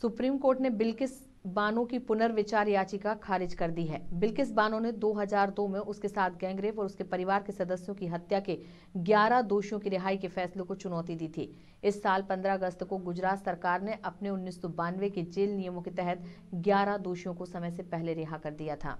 supreme court ने बिल्किस बानो की पुनर्विचार याचिका खारिज कर दी है बिल्किस बानो ने 2002 में उसके साथ गैंगरेप और उसके परिवार के सदस्यों की हत्या के 11 दोषियों की रिहाई के फैसले को चुनौती दी थी इस साल 15 अगस्त को गुजरात सरकार ने अपने उन्नीस के जेल नियमों के तहत ग्यारह दोषियों को समय से पहले रिहा कर दिया था